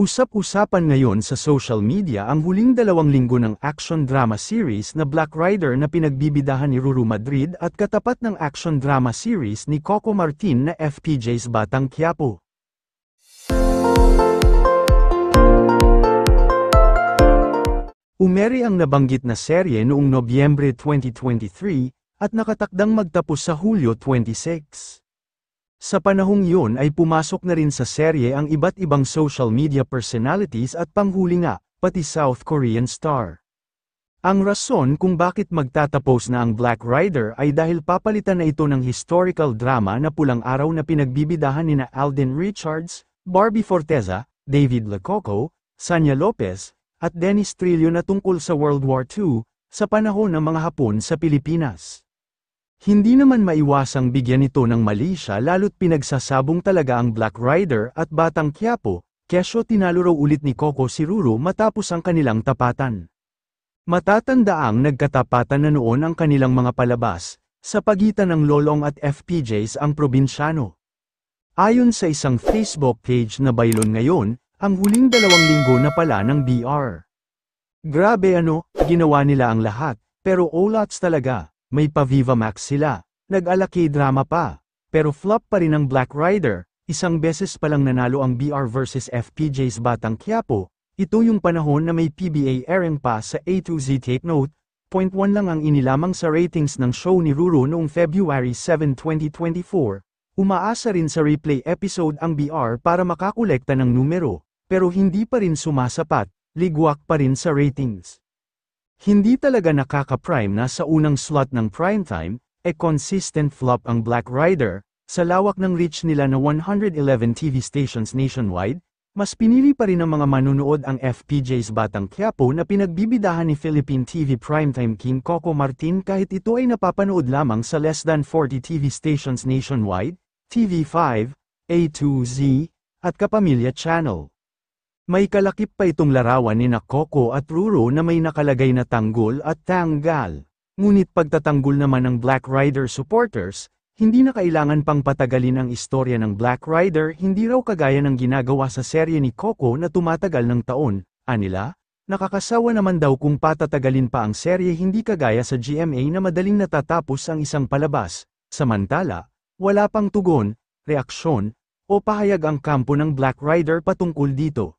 Usap-usapan ngayon sa social media ang huling dalawang linggo ng action drama series na Black Rider na pinagbibidahan ni Ruru Madrid at katapat ng action drama series ni Coco Martin na FPJ's Batang Quiapo. Umeri ang nabanggit na serye noong Nobyembre 2023 at nakatakdang magtapos sa Hulyo 26. Sa panahong yun ay pumasok na rin sa serye ang iba't ibang social media personalities at panghuli nga, pati South Korean star. Ang rason kung bakit magtatapos na ang Black Rider ay dahil papalitan na ito ng historical drama na pulang araw na pinagbibidahan ni na Alden Richards, Barbie Forteza, David Lacoco, Sanya Lopez, at Dennis Trillo na tungkol sa World War II, sa panahon ng mga Hapon sa Pilipinas. Hindi naman maiwasang bigyan ito ng mali siya lalo't pinagsasabong talaga ang Black Rider at Batang Quiapo, keso tinalo raw ulit ni Coco si Ruro matapos ang kanilang tapatan. Matatanda ang nagkatapatan na noon ang kanilang mga palabas, sa pagitan ng Lolong at FPJs ang probinsyano. Ayon sa isang Facebook page na baylon ngayon, ang huling dalawang linggo na pala ng BR. Grabe ano, ginawa nila ang lahat, pero olats talaga may pa-Viva Max sila, nag-alaki drama pa, pero flop pa rin ang Black Rider, isang beses pa lang nanalo ang BR versus FPJ's Batang Quiapo, ito yung panahon na may PBA airing pa sa A2Z Take Note, point 1 lang ang inilamang sa ratings ng show ni Ruru noong February 7, 2024, Umaasa rin sa replay episode ang BR para makakolekta ng numero, pero hindi pa rin sumasapat, ligwak pa rin sa ratings. Hindi talaga nakaka-prime na sa unang slot ng primetime, e consistent flop ang Black Rider, sa lawak ng reach nila na 111 TV stations nationwide, mas pinili pa rin ng mga manunood ang FPJ's Batang Quiapo na pinagbibidahan ni Philippine TV primetime king Coco Martin kahit ito ay napapanood lamang sa less than 40 TV stations nationwide, TV5, A2Z, at Kapamilya Channel. May kalakip pa itong larawan ni Nakoko at Ruro na may nakalagay na tanggol at tanggal. Ngunit pagtatanggol naman ng Black Rider supporters, hindi na kailangan pang patagalin ang istorya ng Black Rider hindi raw kagaya ng ginagawa sa serye ni Coco na tumatagal ng taon, anila, nakakasawa naman daw kung patatagalin pa ang serye hindi kagaya sa GMA na madaling natatapos ang isang palabas, samantala, wala pang tugon, reaksyon, o pahayag ang kampo ng Black Rider patungkol dito.